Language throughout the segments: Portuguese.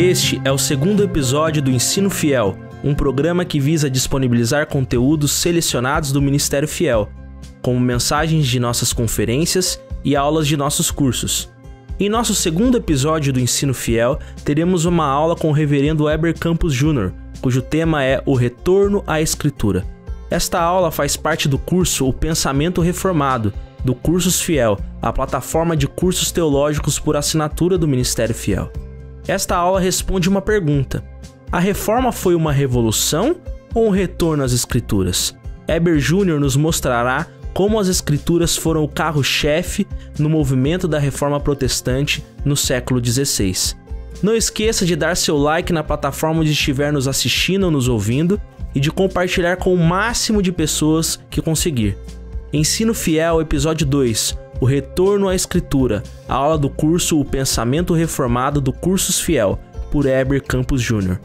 Este é o segundo episódio do Ensino Fiel, um programa que visa disponibilizar conteúdos selecionados do Ministério Fiel, como mensagens de nossas conferências e aulas de nossos cursos. Em nosso segundo episódio do Ensino Fiel, teremos uma aula com o Reverendo Weber Campos Jr., cujo tema é O Retorno à Escritura. Esta aula faz parte do curso O Pensamento Reformado, do Cursos Fiel, a plataforma de cursos teológicos por assinatura do Ministério Fiel. Esta aula responde uma pergunta: A reforma foi uma revolução ou um retorno às escrituras? Eber Júnior nos mostrará como as escrituras foram o carro-chefe no movimento da reforma protestante no século XVI. Não esqueça de dar seu like na plataforma onde estiver nos assistindo ou nos ouvindo e de compartilhar com o máximo de pessoas que conseguir. Ensino Fiel, episódio 2 o retorno à escritura, a aula do curso O Pensamento Reformado do Cursos Fiel, por Heber Campos Jr.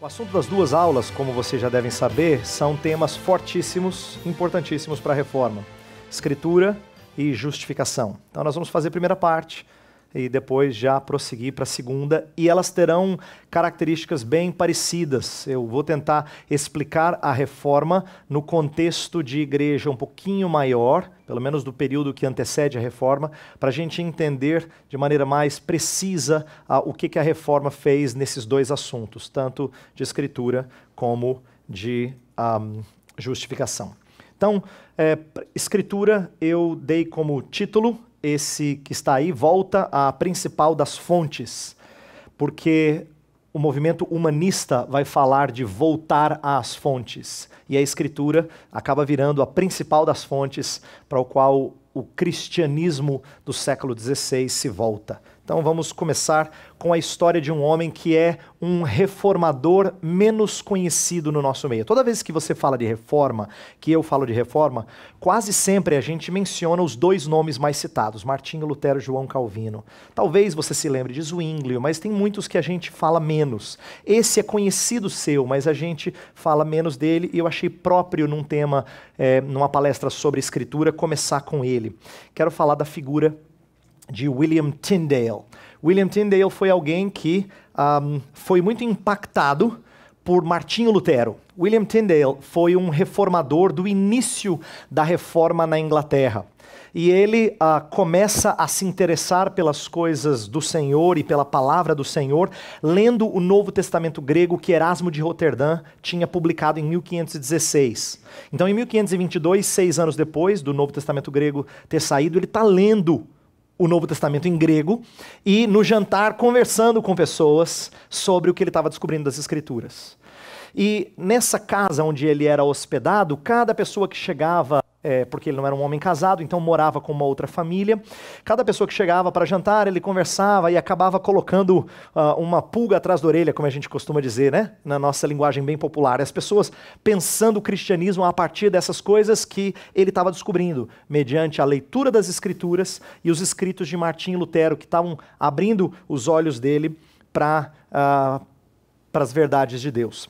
O assunto das duas aulas, como vocês já devem saber, são temas fortíssimos, importantíssimos para a reforma: escritura e justificação. Então, nós vamos fazer a primeira parte e depois já prosseguir para a segunda. E elas terão características bem parecidas. Eu vou tentar explicar a reforma no contexto de igreja um pouquinho maior, pelo menos do período que antecede a reforma, para a gente entender de maneira mais precisa a, ah, o que, que a reforma fez nesses dois assuntos, tanto de escritura como de um, ah, justificação. Então, é, escritura eu dei como título esse que está aí volta à principal das fontes, porque o movimento humanista vai falar de voltar às fontes. E a escritura acaba virando a principal das fontes para o qual o cristianismo do século XVI se volta. Então vamos começar com a história de um homem que é um reformador menos conhecido no nosso meio. Toda vez que você fala de reforma, que eu falo de reforma, quase sempre a gente menciona os dois nomes mais citados, Martinho Lutero e João Calvino. Talvez você se lembre de Zwinglio, mas tem muitos que a gente fala menos. Esse é conhecido seu, mas a gente fala menos dele e eu achei próprio num tema, é, numa palestra sobre escritura, começar com ele. Quero falar da figura de William Tyndale. William Tyndale foi alguém que um, foi muito impactado por Martinho Lutero. William Tyndale foi um reformador do início da reforma na Inglaterra. E ele uh, começa a se interessar pelas coisas do Senhor e pela palavra do Senhor, lendo o Novo Testamento grego que Erasmo de Roterdã tinha publicado em 1516. Então, em 1522, seis anos depois do Novo Testamento grego ter saído, ele está lendo o Novo Testamento em grego e no jantar conversando com pessoas sobre o que ele estava descobrindo das Escrituras. E nessa casa onde ele era hospedado, cada pessoa que chegava é, porque ele não era um homem casado, então morava com uma outra família. Cada pessoa que chegava para jantar, ele conversava e acabava colocando uh, uma pulga atrás da orelha, como a gente costuma dizer, né? Na nossa linguagem bem popular. As pessoas pensando o cristianismo a partir dessas coisas que ele estava descobrindo, mediante a leitura das escrituras e os escritos de Martim Lutero, que estavam abrindo os olhos dele para uh, ah, as verdades de Deus.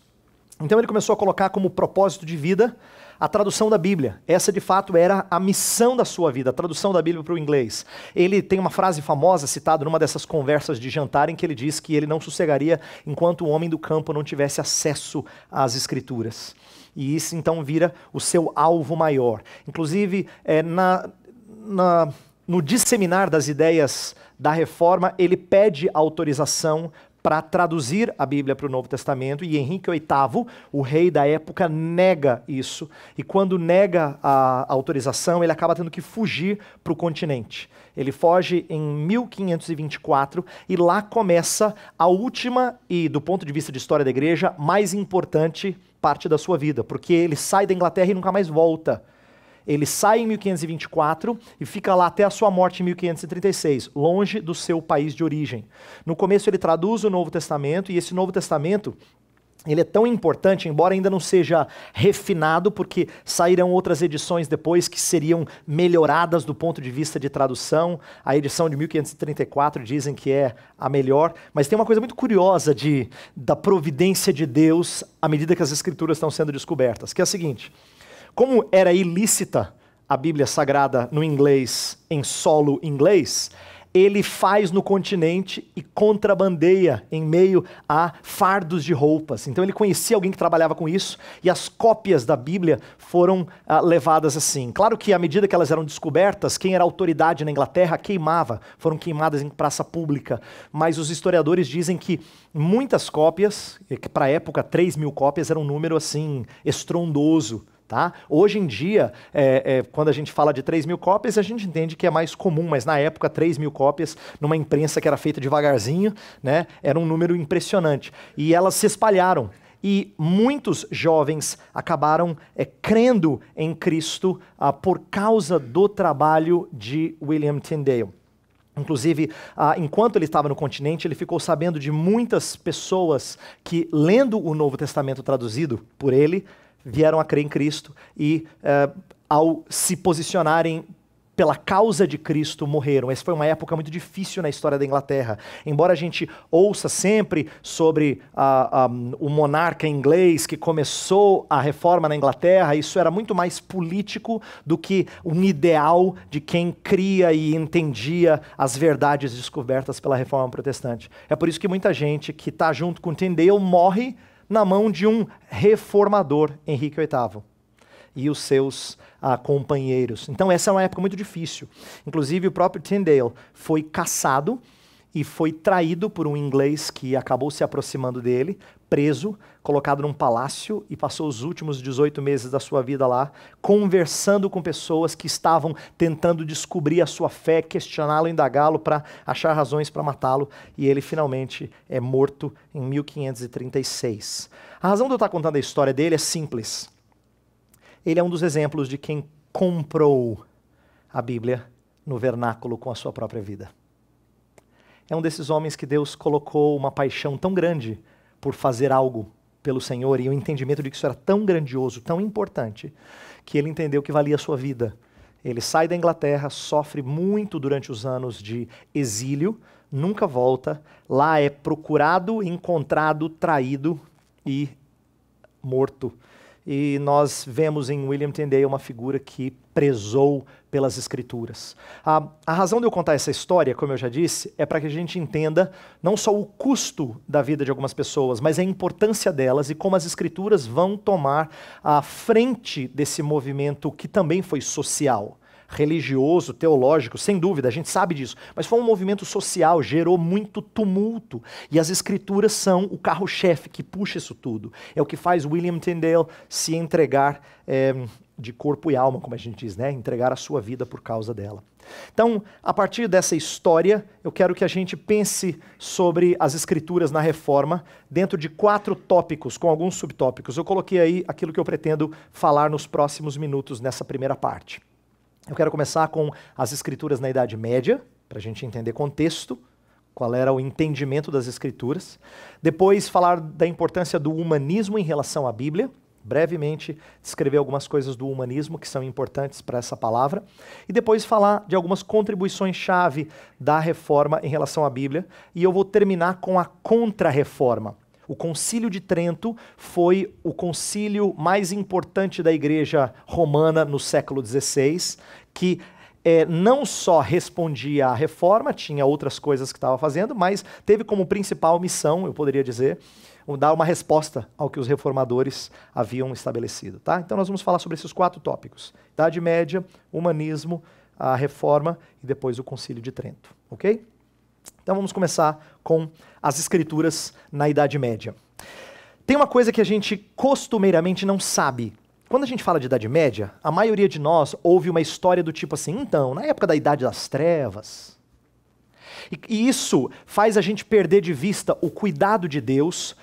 Então ele começou a colocar como propósito de vida a tradução da Bíblia. Essa de fato era a missão da sua vida, a tradução da Bíblia para o inglês. Ele tem uma frase famosa citada numa dessas conversas de jantar em que ele diz que ele não sossegaria enquanto o homem do campo não tivesse acesso às escrituras. E isso então vira o seu alvo maior. Inclusive, é, na, na, no disseminar das ideias da reforma, ele pede autorização para traduzir a Bíblia para o Novo Testamento, e Henrique VIII, o rei da época, nega isso. E quando nega a autorização, ele acaba tendo que fugir para o continente. Ele foge em 1524 e lá começa a última e, do ponto de vista de história da igreja, mais importante parte da sua vida, porque ele sai da Inglaterra e nunca mais volta. Ele sai em 1524 e fica lá até a sua morte em 1536, longe do seu país de origem. No começo ele traduz o Novo Testamento e esse Novo Testamento ele é tão importante, embora ainda não seja refinado, porque sairão outras edições depois que seriam melhoradas do ponto de vista de tradução. A edição de 1534 dizem que é a melhor, mas tem uma coisa muito curiosa de, da providência de Deus à medida que as escrituras estão sendo descobertas, que é a seguinte: como era ilícita a Bíblia Sagrada no inglês, em solo inglês, ele faz no continente e contrabandeia em meio a fardos de roupas. Então ele conhecia alguém que trabalhava com isso e as cópias da Bíblia foram ah, levadas assim. Claro que à medida que elas eram descobertas, quem era autoridade na Inglaterra queimava, foram queimadas em praça pública. Mas os historiadores dizem que muitas cópias, que para a época 3 mil cópias era um número assim estrondoso, Tá? Hoje em dia, é, é, quando a gente fala de 3 mil cópias, a gente entende que é mais comum, mas na época, 3 mil cópias numa imprensa que era feita devagarzinho, né, era um número impressionante. E elas se espalharam. E muitos jovens acabaram é, crendo em Cristo ah, por causa do trabalho de William Tyndale. Inclusive, ah, enquanto ele estava no continente, ele ficou sabendo de muitas pessoas que, lendo o Novo Testamento traduzido por ele, vieram a crer em Cristo e, uh, ao se posicionarem pela causa de Cristo morreram. Essa foi uma época muito difícil na história da Inglaterra. Embora a gente ouça sempre sobre ah, ah, o monarca inglês que começou a reforma na Inglaterra, isso era muito mais político do que um ideal de quem cria e entendia as verdades descobertas pela reforma protestante. É por isso que muita gente que está junto com Tyndale morre na mão de um reformador, Henrique VIII, e os seus ah, companheiros. Então, essa é uma época muito difícil. Inclusive, o próprio Tyndale foi caçado e foi traído por um inglês que acabou se aproximando dele preso, colocado num palácio e passou os últimos 18 meses da sua vida lá, conversando com pessoas que estavam tentando descobrir a sua fé, questioná-lo, indagá-lo para achar razões para matá-lo, e ele finalmente é morto em 1536. A razão de eu estar tá contando a história dele é simples. Ele é um dos exemplos de quem comprou a Bíblia no vernáculo com a sua própria vida é um desses homens que Deus colocou uma paixão tão grande por fazer algo pelo Senhor e o entendimento de que isso era tão grandioso, tão importante, que ele entendeu que valia a sua vida. Ele sai da Inglaterra, sofre muito durante os anos de exílio, nunca volta, lá é procurado, encontrado, traído e morto e nós vemos em William Tyndale uma figura que prezou pelas escrituras. A, a, razão de eu contar essa história, como eu já disse, é para que a gente entenda não só o custo da vida de algumas pessoas, mas a importância delas e como as escrituras vão tomar a frente desse movimento que também foi social religioso, teológico, sem dúvida, a gente sabe disso, mas foi um movimento social, gerou muito tumulto, e as escrituras são o carro-chefe que puxa isso tudo. É o que faz William Tyndale se entregar é, de corpo e alma, como a gente diz, né? entregar a sua vida por causa dela. Então, a partir dessa história, eu quero que a gente pense sobre as escrituras na reforma dentro de quatro tópicos, com alguns subtópicos. Eu coloquei aí aquilo que eu pretendo falar nos próximos minutos nessa primeira parte. Eu quero começar com as escrituras na Idade Média, para a gente entender contexto, qual era o entendimento das escrituras. Depois, falar da importância do humanismo em relação à Bíblia. Brevemente, descrever algumas coisas do humanismo que são importantes para essa palavra. E depois, falar de algumas contribuições-chave da reforma em relação à Bíblia. E eu vou terminar com a contra-reforma. O Concílio de Trento foi o concílio mais importante da Igreja Romana no século XVI, que é, não só respondia à reforma, tinha outras coisas que estava fazendo, mas teve como principal missão, eu poderia dizer, dar uma resposta ao que os reformadores haviam estabelecido. Tá? Então nós vamos falar sobre esses quatro tópicos: Idade Média, humanismo, a reforma e depois o Concílio de Trento. Ok? Então vamos começar com as escrituras na Idade Média. Tem uma coisa que a gente costumeiramente não sabe. Quando a gente fala de Idade Média, a maioria de nós ouve uma história do tipo assim: então, na época da Idade das Trevas. E, e isso faz a gente perder de vista o cuidado de Deus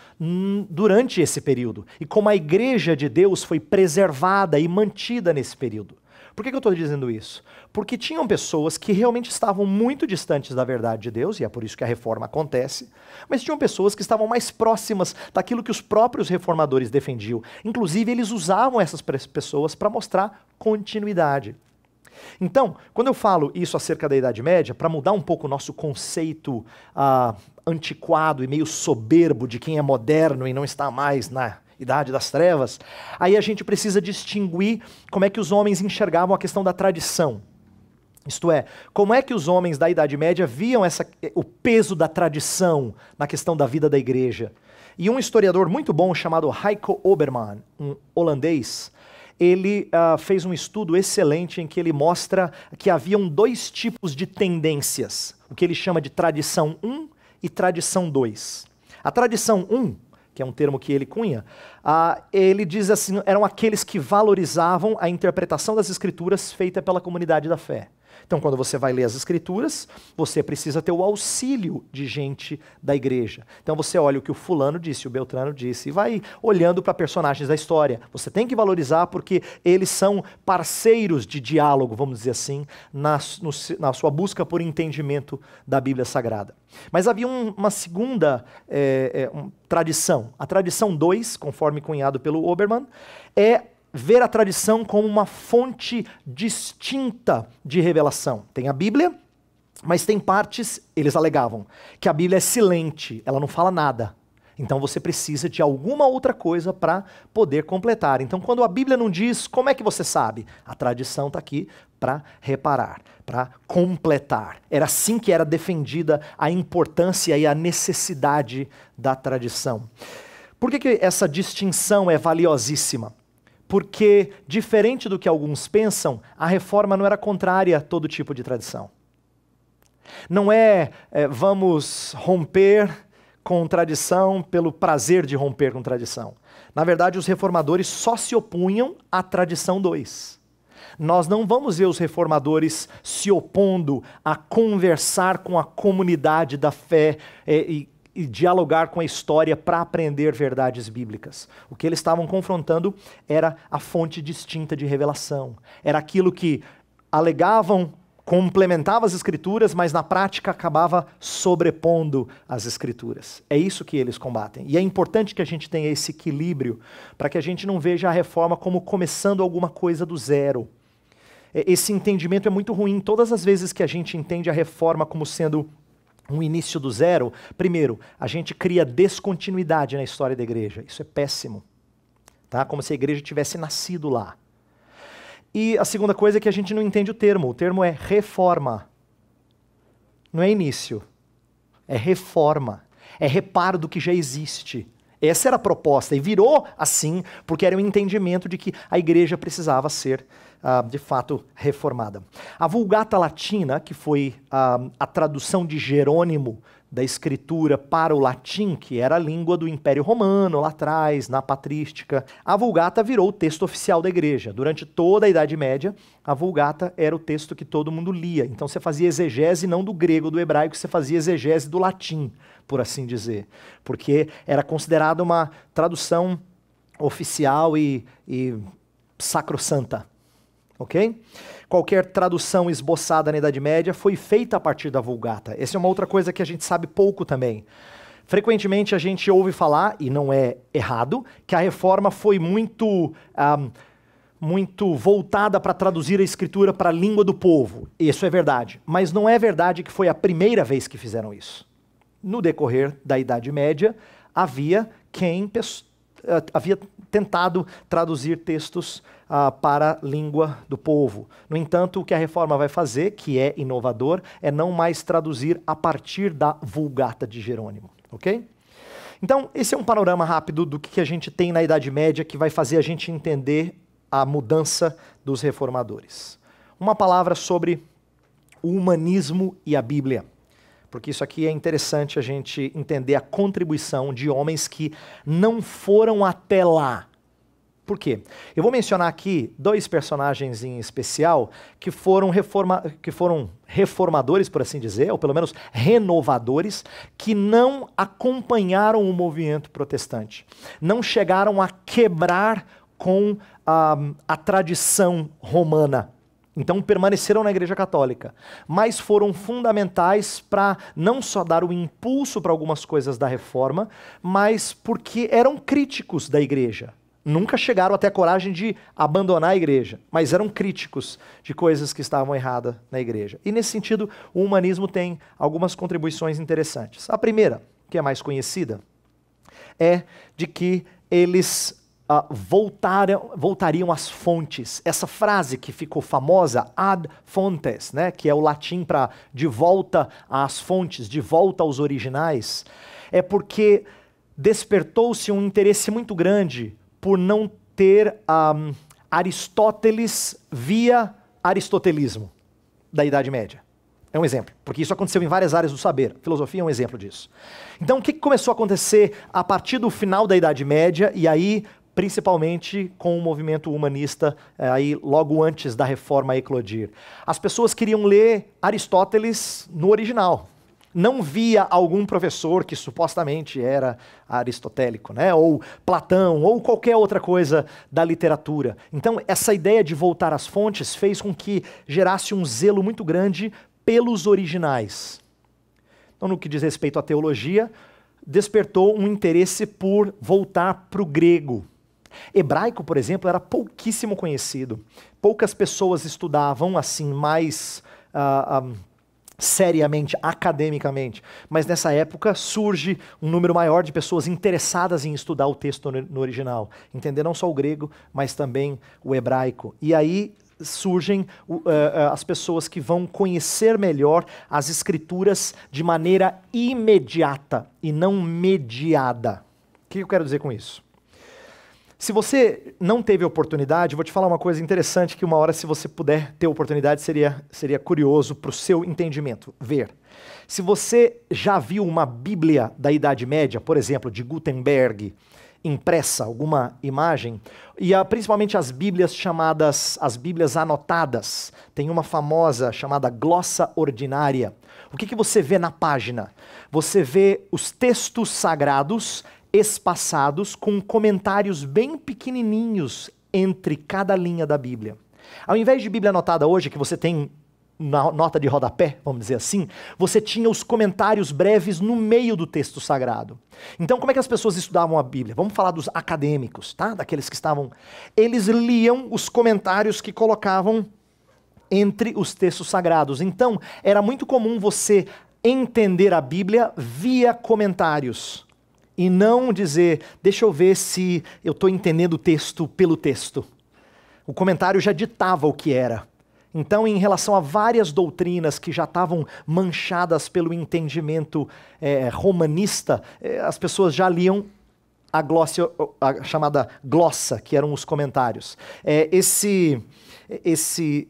durante esse período e como a igreja de Deus foi preservada e mantida nesse período. Por que, que eu estou dizendo isso? Porque tinham pessoas que realmente estavam muito distantes da verdade de Deus, e é por isso que a reforma acontece, mas tinham pessoas que estavam mais próximas daquilo que os próprios reformadores defendiam. Inclusive, eles usavam essas pessoas para mostrar continuidade. Então, quando eu falo isso acerca da Idade Média, para mudar um pouco o nosso conceito ah, antiquado e meio soberbo de quem é moderno e não está mais na idade das trevas, aí a gente precisa distinguir como é que os homens enxergavam a questão da tradição. Isto é, como é que os homens da Idade Média viam essa, o peso da tradição na questão da vida da igreja? E um historiador muito bom chamado Heiko Obermann, um holandês, ele uh, fez um estudo excelente em que ele mostra que haviam dois tipos de tendências, o que ele chama de tradição 1 e tradição 2. A tradição 1 que é um termo que ele cunha, ah, ele diz assim: eram aqueles que valorizavam a interpretação das escrituras feita pela comunidade da fé. Então, quando você vai ler as Escrituras, você precisa ter o auxílio de gente da igreja. Então, você olha o que o fulano disse, o Beltrano disse, e vai olhando para personagens da história. Você tem que valorizar porque eles são parceiros de diálogo, vamos dizer assim, na, no, na sua busca por entendimento da Bíblia Sagrada. Mas havia um, uma segunda é, é, um, tradição. A tradição 2, conforme cunhado pelo Obermann, é ver a tradição como uma fonte distinta de revelação. Tem a Bíblia, mas tem partes, eles alegavam, que a Bíblia é silente, ela não fala nada. Então você precisa de alguma outra coisa para poder completar. Então, quando a Bíblia não diz, como é que você sabe? A tradição está aqui para reparar, para completar. Era assim que era defendida a importância e a necessidade da tradição. Por que, que essa distinção é valiosíssima? porque, diferente do que alguns pensam, a reforma não era contrária a todo tipo de tradição. Não é, é vamos romper com tradição pelo prazer de romper com tradição. Na verdade, os reformadores só se opunham à tradição 2. Nós não vamos ver os reformadores se opondo a conversar com a comunidade da fé é, e e dialogar com a história para aprender verdades bíblicas. O que eles estavam confrontando era a fonte distinta de revelação. Era aquilo que alegavam complementava as escrituras, mas na prática acabava sobrepondo as escrituras. É isso que eles combatem. E é importante que a gente tenha esse equilíbrio para que a gente não veja a reforma como começando alguma coisa do zero. Esse entendimento é muito ruim. Todas as vezes que a gente entende a reforma como sendo um início do zero, primeiro, a gente cria descontinuidade na história da igreja. Isso é péssimo. Tá? Como se a igreja tivesse nascido lá. E a segunda coisa é que a gente não entende o termo. O termo é reforma. Não é início. É reforma. É reparo do que já existe. Essa era a proposta e virou assim porque era um entendimento de que a igreja precisava ser ah, de fato reformada. A Vulgata Latina, que foi ah, a tradução de Jerônimo da escritura para o latim, que era a língua do Império Romano lá atrás, na patrística, a Vulgata virou o texto oficial da igreja. Durante toda a Idade Média, a Vulgata era o texto que todo mundo lia. Então você fazia exegese não do grego, do hebraico, você fazia exegese do latim, por assim dizer, porque era considerada uma tradução oficial e, e sacrossanta ok? Qualquer tradução esboçada na Idade Média foi feita a partir da Vulgata. Essa é uma outra coisa que a gente sabe pouco também. Frequentemente a gente ouve falar, e não é errado, que a reforma foi muito, um, muito voltada para traduzir a escritura para a língua do povo. Isso é verdade. Mas não é verdade que foi a primeira vez que fizeram isso. No decorrer da Idade Média, havia quem, eh, havia tentado traduzir textos ah, para a língua do povo. No entanto, o que a reforma vai fazer, que é inovador, é não mais traduzir a partir da Vulgata de Jerônimo, ok? Então, esse é um panorama rápido do que a gente tem na Idade Média que vai fazer a gente entender a mudança dos reformadores. Uma palavra sobre o humanismo e a Bíblia porque isso aqui é interessante a gente entender a contribuição de homens que não foram até lá. Por quê? Eu vou mencionar aqui dois personagens em especial que foram, reforma, que foram reformadores, por assim dizer, ou pelo menos renovadores, que não acompanharam o movimento protestante, não chegaram a quebrar com a, a tradição romana então permaneceram na Igreja Católica, mas foram fundamentais para não só dar o impulso para algumas coisas da reforma, mas porque eram críticos da Igreja. Nunca chegaram até a coragem de abandonar a igreja, mas eram críticos de coisas que estavam erradas na igreja. E nesse sentido, o humanismo tem algumas contribuições interessantes. A primeira, que é mais conhecida, é de que eles uh, voltaram, voltariam às fontes. Essa frase que ficou famosa, ad fontes, né, que é o latim para de volta às fontes, de volta aos originais, é porque despertou-se um interesse muito grande por não ter um, Aristóteles via aristotelismo da Idade Média. É um exemplo, porque isso aconteceu em várias áreas do saber. Filosofia é um exemplo disso. Então, o que começou a acontecer a partir do final da Idade Média e aí principalmente com o movimento humanista eh, aí logo antes da reforma eclodir. As pessoas queriam ler Aristóteles no original. Não via algum professor que supostamente era aristotélico, né? ou Platão, ou qualquer outra coisa da literatura. Então, essa ideia de voltar às fontes fez com que gerasse um zelo muito grande pelos originais. Então, no que diz respeito à teologia, despertou um interesse por voltar para o grego Hebraico, por exemplo, era pouquíssimo conhecido. Poucas pessoas estudavam assim mais uh, seriamente, academicamente. Mas nessa época surge um número maior de pessoas interessadas em estudar o texto no original, entender não só o grego, mas também o hebraico. E aí surgem uh, as pessoas que vão conhecer melhor as escrituras de maneira imediata e não mediada. O que eu quero dizer com isso? Se você não teve oportunidade, vou te falar uma coisa interessante que uma hora, se você puder ter oportunidade, seria, seria curioso para o seu entendimento ver. Se você já viu uma Bíblia da Idade Média, por exemplo, de Gutenberg, impressa, alguma imagem, e a, principalmente as Bíblias chamadas, as Bíblias anotadas. Tem uma famosa chamada Glossa Ordinária. O que, que você vê na página? Você vê os textos sagrados espaçados, com comentários bem pequenininhos entre cada linha da Bíblia. Ao invés de Bíblia anotada hoje, que você tem na nota de rodapé, vamos dizer assim, você tinha os comentários breves no meio do texto sagrado. Então, como é que as pessoas estudavam a Bíblia? Vamos falar dos acadêmicos, tá? Daqueles que estavam. Eles liam os comentários que colocavam entre os textos sagrados. Então, era muito comum você entender a Bíblia via comentários e não dizer, deixa eu ver se eu estou entendendo o texto pelo texto. O comentário já ditava o que era. Então, em relação a várias doutrinas que já estavam manchadas pelo entendimento é, romanista, é, as pessoas já liam a, glócia, a chamada glossa, que eram os comentários. É, esse, esse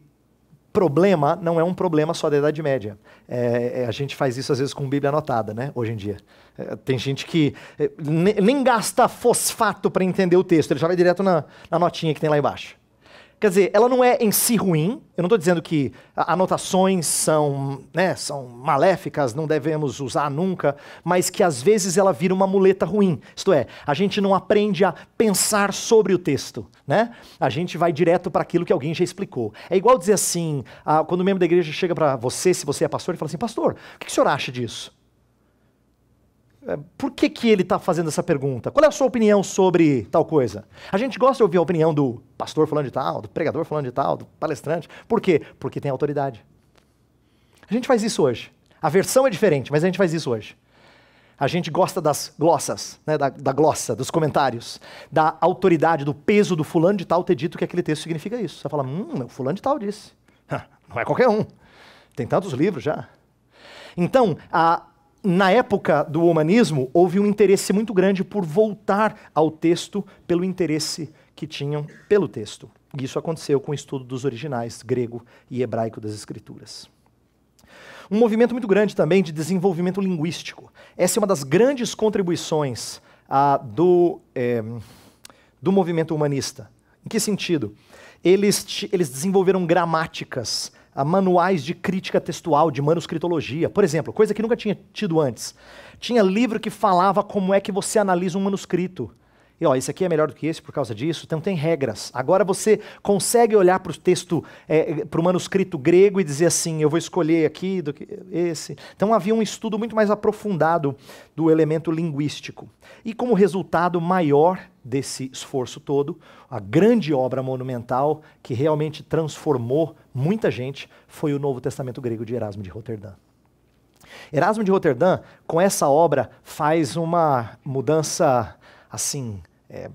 problema não é um problema só da Idade Média. É, é, a gente faz isso às vezes com Bíblia anotada, né? Hoje em dia. É, tem gente que é, nem gasta fosfato para entender o texto, ele já vai direto na, na notinha que tem lá embaixo. Quer dizer, ela não é em si ruim. Eu não estou dizendo que anotações são, né, são maléficas, não devemos usar nunca, mas que às vezes ela vira uma muleta ruim. Isto é, a gente não aprende a pensar sobre o texto, né? A gente vai direto para aquilo que alguém já explicou. É igual dizer assim, quando o membro da igreja chega para você, se você é pastor, e fala assim, pastor, o que, que o senhor acha disso? É, por que, que ele está fazendo essa pergunta? Qual é a sua opinião sobre tal coisa? A gente gosta de ouvir a opinião do pastor falando de tal, do pregador falando de tal, do palestrante. Por quê? Porque tem autoridade. A gente faz isso hoje. A versão é diferente, mas a gente faz isso hoje. A gente gosta das glossas, né, da, da glossa, dos comentários, da autoridade, do peso do fulano de tal ter dito que aquele texto significa isso. Você fala, hum, o fulano de tal disse. Não é qualquer um. Tem tantos livros já. Então, a, na época do humanismo, houve um interesse muito grande por voltar ao texto pelo interesse que tinham pelo texto. E isso aconteceu com o estudo dos originais grego e hebraico das escrituras. Um movimento muito grande também de desenvolvimento linguístico. Essa é uma das grandes contribuições ah, do, eh, do movimento humanista. Em que sentido? Eles, eles desenvolveram gramáticas a manuais de crítica textual, de manuscritologia, por exemplo, coisa que nunca tinha tido antes. Tinha livro que falava como é que você analisa um manuscrito e ó, esse aqui é melhor do que esse por causa disso. Então tem regras. Agora você consegue olhar para o texto, é, para o manuscrito grego e dizer assim, eu vou escolher aqui do que esse. Então havia um estudo muito mais aprofundado do elemento linguístico. E como resultado maior desse esforço todo, a grande obra monumental que realmente transformou muita gente foi o Novo Testamento grego de Erasmo de Roterdã. Erasmo de Roterdã, com essa obra, faz uma mudança assim é,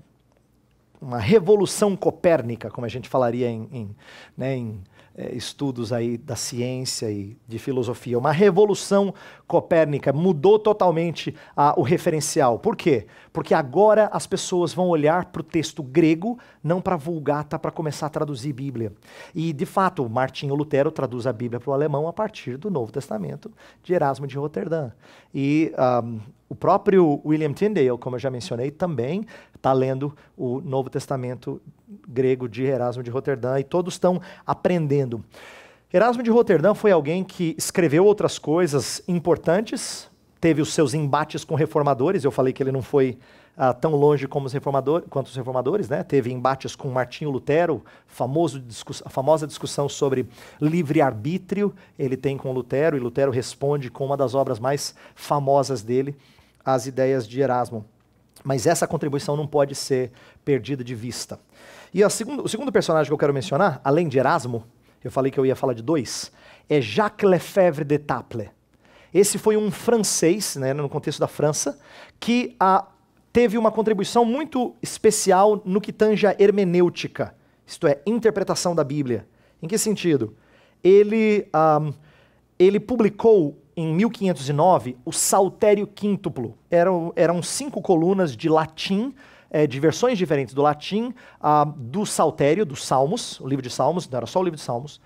uma revolução copérnica, como a gente falaria em, em, né, em é, estudos aí da ciência e de filosofia, uma revolução copérnica mudou totalmente o referencial. Por quê? Porque agora as pessoas vão olhar para o texto grego, não para a Vulgata, tá? para começar a traduzir Bíblia. E, de fato, Martinho Lutero traduz a Bíblia para o alemão a partir do Novo Testamento de Erasmo de Roterdã. E um, o próprio William Tyndale, como eu já mencionei, também está lendo o Novo Testamento grego de Erasmo de Roterdã e todos estão aprendendo. Erasmo de Roterdã foi alguém que escreveu outras coisas importantes, teve os seus embates com reformadores. Eu falei que ele não foi ah, tão longe como os quanto os reformadores, né? Teve embates com Martinho Lutero, famoso discuss, a famosa discussão sobre livre-arbítrio ele tem com Lutero, e Lutero responde com uma das obras mais famosas dele, As Ideias de Erasmo. Mas essa contribuição não pode ser perdida de vista. E segundo, o segundo personagem que eu quero mencionar, além de Erasmo, eu falei que eu ia falar de dois. É Jacques Lefebvre de Taple. Esse foi um francês, né, no contexto da França, que a, ah, teve uma contribuição muito especial no que tange a hermenêutica, isto é, interpretação da Bíblia. Em que sentido? Ele, um, ah, ele publicou em 1509 o Saltério Quíntuplo. Eram, eram cinco colunas de latim é, de versões diferentes do latim, do Saltério, dos Salmos, o livro de Salmos, não era só o livro de Salmos,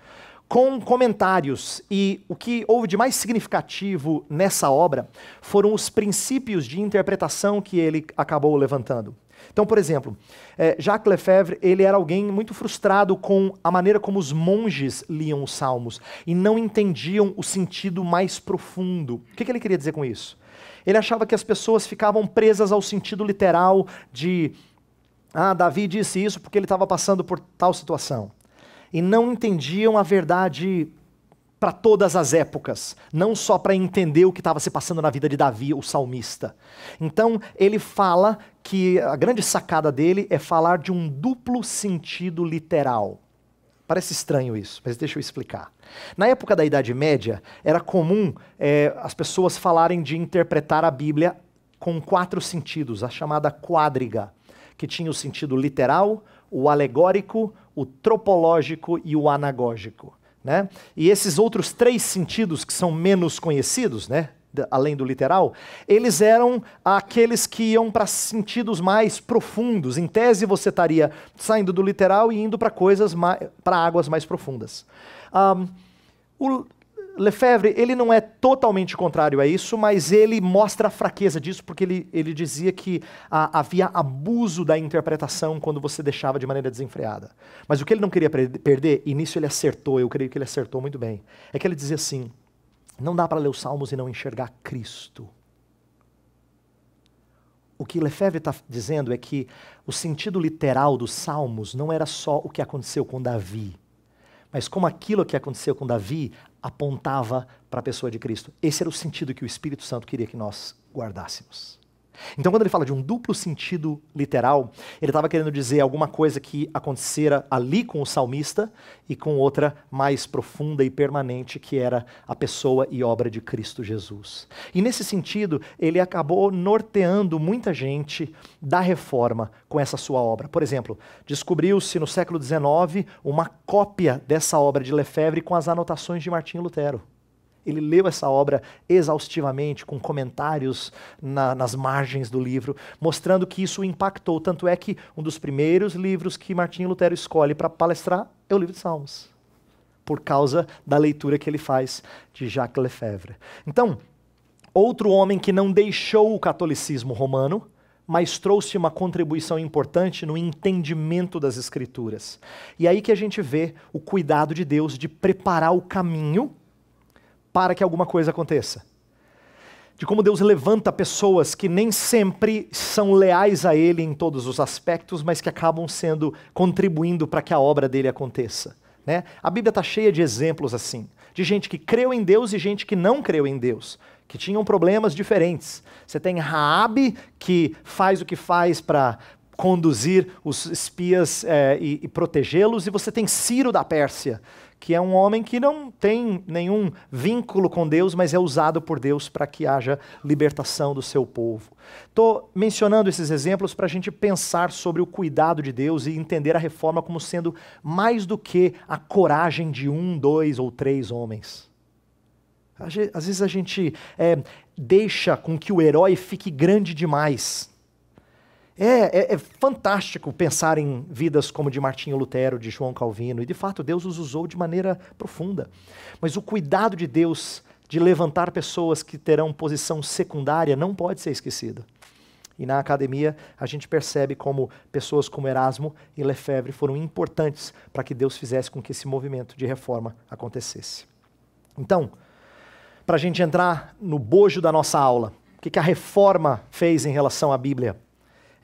com comentários. E o que houve de mais significativo nessa obra foram os princípios de interpretação que ele acabou levantando. Então, por exemplo, é, Jacques Lefebvre ele era alguém muito frustrado com a maneira como os monges liam os salmos e não entendiam o sentido mais profundo. O que, que ele queria dizer com isso? Ele achava que as pessoas ficavam presas ao sentido literal de ah, Davi disse isso porque ele estava passando por tal situação. E não entendiam a verdade para todas as épocas, não só para entender o que estava se passando na vida de Davi, o salmista. Então, ele fala que a grande sacada dele é falar de um duplo sentido literal. Parece estranho isso, mas deixa eu explicar. Na época da Idade Média, era comum é, as pessoas falarem de interpretar a Bíblia com quatro sentidos, a chamada quadriga, que tinha o sentido literal, o alegórico, o tropológico e o anagógico. Né? E esses outros três sentidos que são menos conhecidos, né? além do literal, eles eram aqueles que iam para sentidos mais profundos. Em tese, você estaria saindo do literal e indo para coisas para águas mais profundas. Um, o Lefebvre ele não é totalmente contrário a isso, mas ele mostra a fraqueza disso porque ele, ele dizia que havia abuso da interpretação quando você deixava de maneira desenfreada. Mas o que ele não queria perder, e nisso ele acertou, eu creio que ele acertou muito bem, é que ele dizia assim não dá para ler os Salmos e não enxergar Cristo. O que Lefebvre está dizendo é que o sentido literal dos Salmos não era só o que aconteceu com Davi, mas como aquilo que aconteceu com Davi apontava para a pessoa de Cristo. Esse era o sentido que o Espírito Santo queria que nós guardássemos. Então, quando ele fala de um duplo sentido literal, ele estava querendo dizer alguma coisa que acontecera ali com o salmista e com outra mais profunda e permanente, que era a pessoa e obra de Cristo Jesus. E nesse sentido, ele acabou norteando muita gente da reforma com essa sua obra. Por exemplo, descobriu-se no século XIX uma cópia dessa obra de Lefebvre com as anotações de Martinho Lutero. Ele leu essa obra exaustivamente, com comentários na, nas margens do livro, mostrando que isso impactou. Tanto é que um dos primeiros livros que Martinho Lutero escolhe para palestrar é o livro de Salmos, por causa da leitura que ele faz de Jacques Lefebvre. Então, outro homem que não deixou o catolicismo romano, mas trouxe uma contribuição importante no entendimento das Escrituras. E é aí que a gente vê o cuidado de Deus de preparar o caminho para que alguma coisa aconteça. De como Deus levanta pessoas que nem sempre são leais a Ele em todos os aspectos, mas que acabam sendo contribuindo para que a obra dele aconteça. Né? A Bíblia está cheia de exemplos assim, de gente que creu em Deus e gente que não creu em Deus, que tinham problemas diferentes. Você tem Raabe que faz o que faz para conduzir os espias é, e, e protegê-los, e você tem Ciro da Pérsia que é um homem que não tem nenhum vínculo com Deus, mas é usado por Deus para que haja libertação do seu povo. Estou mencionando esses exemplos para a gente pensar sobre o cuidado de Deus e entender a reforma como sendo mais do que a coragem de um, dois ou três homens. Às vezes a gente é, deixa com que o herói fique grande demais é, é, é, fantástico pensar em vidas como de Martinho Lutero, de João Calvino, e de fato Deus os usou de maneira profunda. Mas o cuidado de Deus de levantar pessoas que terão posição secundária não pode ser esquecido. E na academia a gente percebe como pessoas como Erasmo e Lefebvre foram importantes para que Deus fizesse com que esse movimento de reforma acontecesse. Então, para a gente entrar no bojo da nossa aula, o que, que a reforma fez em relação à Bíblia?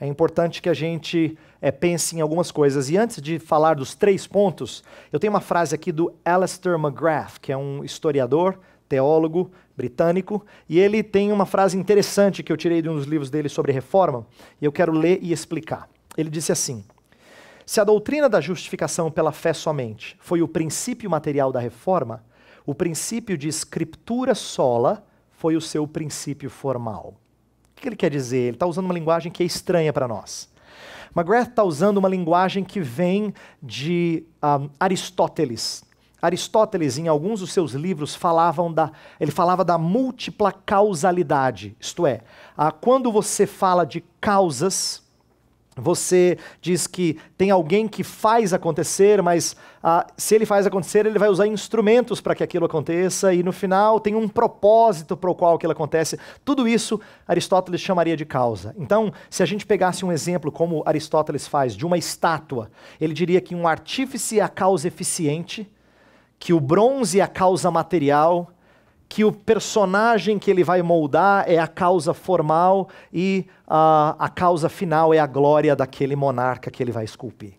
é importante que a gente é, pense em algumas coisas. E antes de falar dos três pontos, eu tenho uma frase aqui do Alastair McGrath, que é um historiador, teólogo britânico, e ele tem uma frase interessante que eu tirei de um dos livros dele sobre reforma, e eu quero ler e explicar. Ele disse assim: Se a doutrina da justificação pela fé somente foi o princípio material da reforma, o princípio de escritura sola foi o seu princípio formal. O que ele quer dizer? Ele está usando uma linguagem que é estranha para nós. McGrath está usando uma linguagem que vem de um, Aristóteles. Aristóteles, em alguns dos seus livros, falavam da, ele falava da múltipla causalidade, isto é, ah, quando você fala de causas, você diz que tem alguém que faz acontecer, mas ah, se ele faz acontecer, ele vai usar instrumentos para que aquilo aconteça, e no final tem um propósito para o qual aquilo acontece. Tudo isso Aristóteles chamaria de causa. Então, se a gente pegasse um exemplo, como Aristóteles faz, de uma estátua, ele diria que um artífice é a causa eficiente, que o bronze é a causa material que o personagem que ele vai moldar é a causa formal e uh, a causa final é a glória daquele monarca que ele vai esculpir.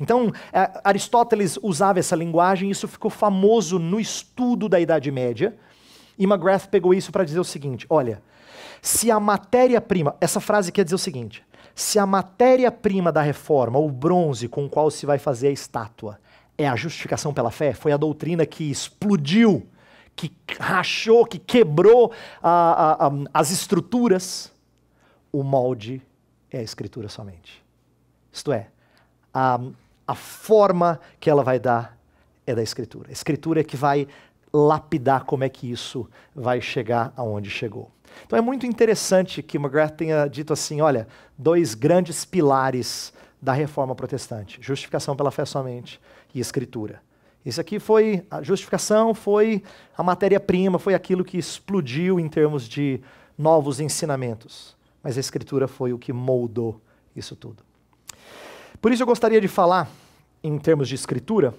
Então, é, Aristóteles usava essa linguagem, e isso ficou famoso no estudo da Idade Média. E McGrath pegou isso para dizer o seguinte: olha, se a matéria-prima, essa frase quer dizer o seguinte: se a matéria-prima da reforma, o bronze com o qual se vai fazer a estátua, é a justificação pela fé, foi a doutrina que explodiu que rachou, que quebrou a, a, a, as estruturas, o molde é a escritura somente. Isto é, a, a forma que ela vai dar é da escritura. A escritura é que vai lapidar como é que isso vai chegar aonde chegou. Então é muito interessante que McGrath tenha dito assim, olha, dois grandes pilares da reforma protestante, justificação pela fé somente e escritura. Isso aqui foi a justificação, foi a matéria-prima, foi aquilo que explodiu em termos de novos ensinamentos. Mas a escritura foi o que moldou isso tudo. Por isso eu gostaria de falar em termos de escritura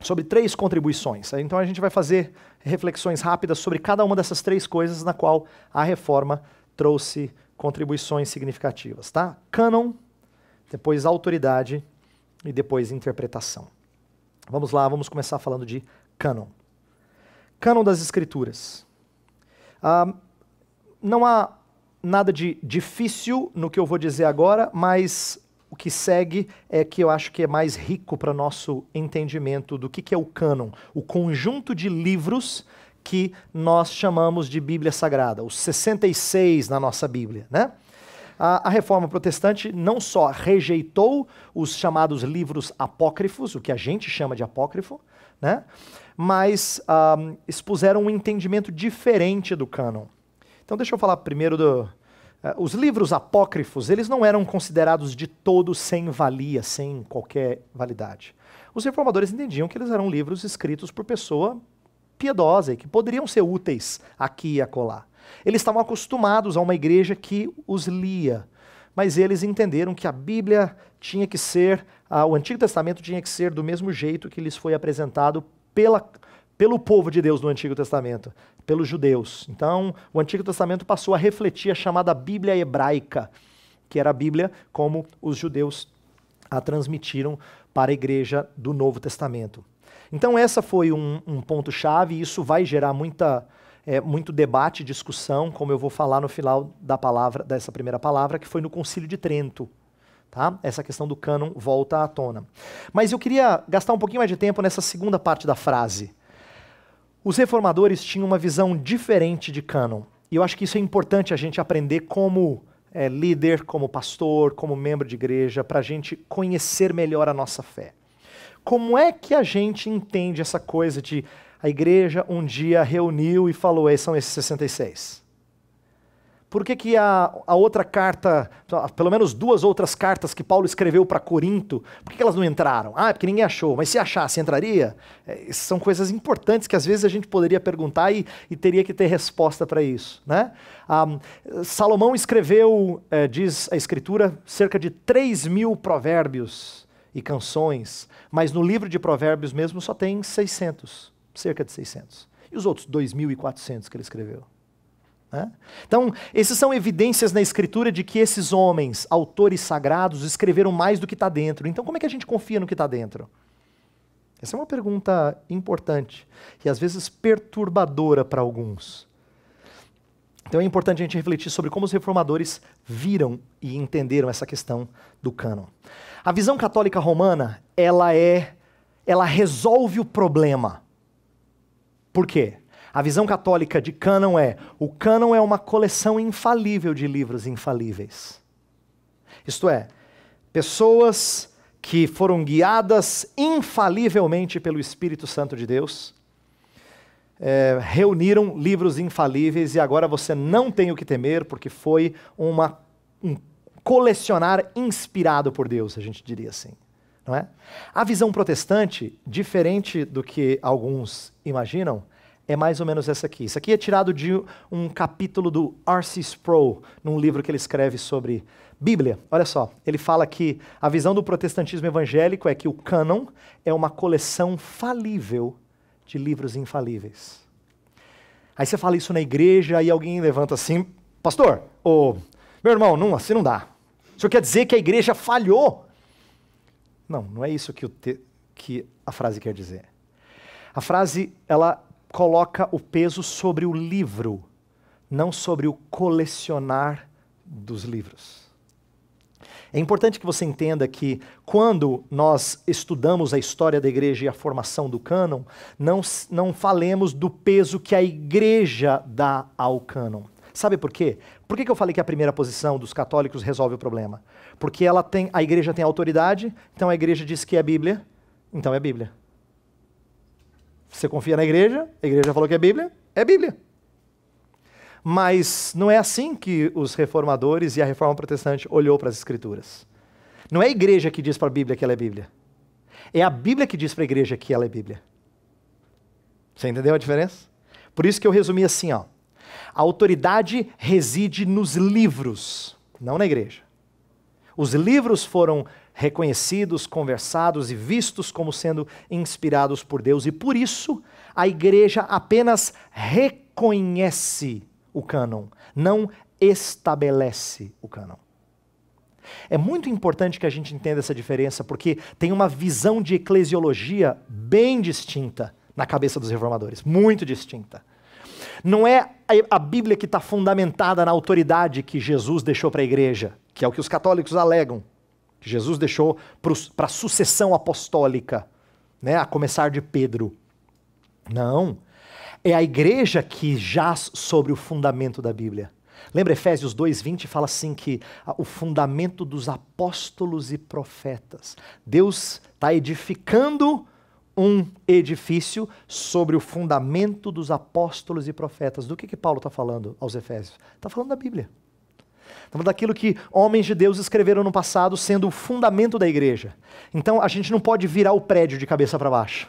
sobre três contribuições. Então a gente vai fazer reflexões rápidas sobre cada uma dessas três coisas na qual a reforma trouxe contribuições significativas, tá? Canon, depois autoridade e depois interpretação. Vamos lá, vamos começar falando de cânon. Cânon das Escrituras. Ah, não há nada de difícil no que eu vou dizer agora, mas o que segue é que eu acho que é mais rico para nosso entendimento do que, que é o cânon, o conjunto de livros que nós chamamos de Bíblia Sagrada, os 66 na nossa Bíblia, né? A, a, reforma protestante não só rejeitou os chamados livros apócrifos, o que a gente chama de apócrifo, né? mas um, expuseram um entendimento diferente do cânon. Então deixa eu falar primeiro do, eh, os livros apócrifos, eles não eram considerados de todo sem valia, sem qualquer validade. Os reformadores entendiam que eles eram livros escritos por pessoa piedosa e que poderiam ser úteis aqui e acolá. Eles estavam acostumados a uma igreja que os lia, mas eles entenderam que a Bíblia tinha que ser, ah, o Antigo Testamento tinha que ser do mesmo jeito que lhes foi apresentado pela, pelo povo de Deus no Antigo Testamento, pelos judeus. Então, o Antigo Testamento passou a refletir a chamada Bíblia hebraica, que era a Bíblia como os judeus a transmitiram para a igreja do Novo Testamento. Então, essa foi um, um ponto-chave, e isso vai gerar muita é, muito debate, discussão, como eu vou falar no final da palavra dessa primeira palavra, que foi no Concílio de Trento. Tá? Essa questão do cânon volta à tona. Mas eu queria gastar um pouquinho mais de tempo nessa segunda parte da frase. Os reformadores tinham uma visão diferente de cânon. E eu acho que isso é importante a gente aprender como é, líder, como pastor, como membro de igreja, para a gente conhecer melhor a nossa fé. Como é que a gente entende essa coisa de a igreja um dia reuniu e falou: esses são esses 66. Por que, que a, a outra carta, pelo menos duas outras cartas que Paulo escreveu para Corinto, por que, que, elas não entraram? Ah, é porque ninguém achou. Mas se achasse, entraria? É, são coisas importantes que às vezes a gente poderia perguntar e, e teria que ter resposta para isso. Né? Ah, Salomão escreveu, é, diz a Escritura, cerca de 3 mil provérbios e canções, mas no livro de provérbios mesmo só tem 600 cerca de 600. E os outros 2.400 que ele escreveu? Né? Então, essas são evidências na escritura de que esses homens, autores sagrados, escreveram mais do que está dentro. Então, como é que a gente confia no que está dentro? Essa é uma pergunta importante e às vezes perturbadora para alguns. Então é importante a gente refletir sobre como os reformadores viram e entenderam essa questão do cânon. A visão católica romana, ela é ela resolve o problema. Por quê? A visão católica de cânon é: o cânon é uma coleção infalível de livros infalíveis. Isto é, pessoas que foram guiadas infalivelmente pelo Espírito Santo de Deus, é, reuniram livros infalíveis e agora você não tem o que temer, porque foi uma, um colecionar inspirado por Deus, a gente diria assim. Não é? A visão protestante, diferente do que alguns imaginam, é mais ou menos essa aqui. Isso aqui é tirado de um capítulo do R.C. Sproul, num livro que ele escreve sobre Bíblia. Olha só, ele fala que a visão do protestantismo evangélico é que o cânon é uma coleção falível de livros infalíveis. Aí você fala isso na igreja e alguém levanta assim, pastor, ou meu irmão, não, assim não dá. O senhor quer dizer que a igreja falhou não, não é isso que, te... que a frase quer dizer. A frase, ela coloca o peso sobre o livro, não sobre o colecionar dos livros. É importante que você entenda que quando nós estudamos a história da igreja e a formação do cânon, não, não falemos do peso que a igreja dá ao cânon. Sabe por quê? Por que, que eu falei que a primeira posição dos católicos resolve o problema? Porque ela tem, a igreja tem autoridade, então a igreja diz que é Bíblia, então é Bíblia. Você confia na igreja, a igreja falou que é Bíblia, é Bíblia. Mas não é assim que os reformadores e a reforma protestante olhou para as escrituras. Não é a igreja que diz para a Bíblia que ela é Bíblia. É a Bíblia que diz para a igreja que ela é Bíblia. Você entendeu a diferença? Por isso que eu resumi assim, ó. A autoridade reside nos livros, não na igreja. Os livros foram reconhecidos, conversados e vistos como sendo inspirados por Deus, e por isso a igreja apenas reconhece o cânon, não estabelece o cânon. É muito importante que a gente entenda essa diferença, porque tem uma visão de eclesiologia bem distinta na cabeça dos reformadores muito distinta. Não é a Bíblia que está fundamentada na autoridade que Jesus deixou para a igreja, que é o que os católicos alegam, que Jesus deixou para a sucessão apostólica, né, a começar de Pedro. Não. É a igreja que jaz sobre o fundamento da Bíblia. Lembra Efésios 2:20 fala assim que o fundamento dos apóstolos e profetas. Deus está edificando um edifício sobre o fundamento dos apóstolos e profetas. Do que, que Paulo está falando aos Efésios? Está falando da Bíblia. Está falando daquilo que homens de Deus escreveram no passado, sendo o fundamento da igreja. Então a gente não pode virar o prédio de cabeça para baixo.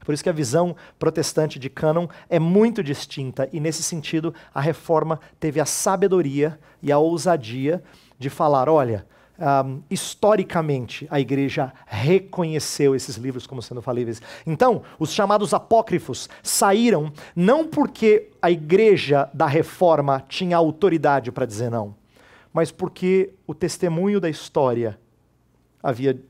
É por isso que a visão protestante de cânon é muito distinta, e nesse sentido a reforma teve a sabedoria e a ousadia de falar: olha, um, historicamente, a igreja reconheceu esses livros como sendo falíveis. Então, os chamados apócrifos saíram não porque a igreja da reforma tinha autoridade para dizer não, mas porque o testemunho da história havia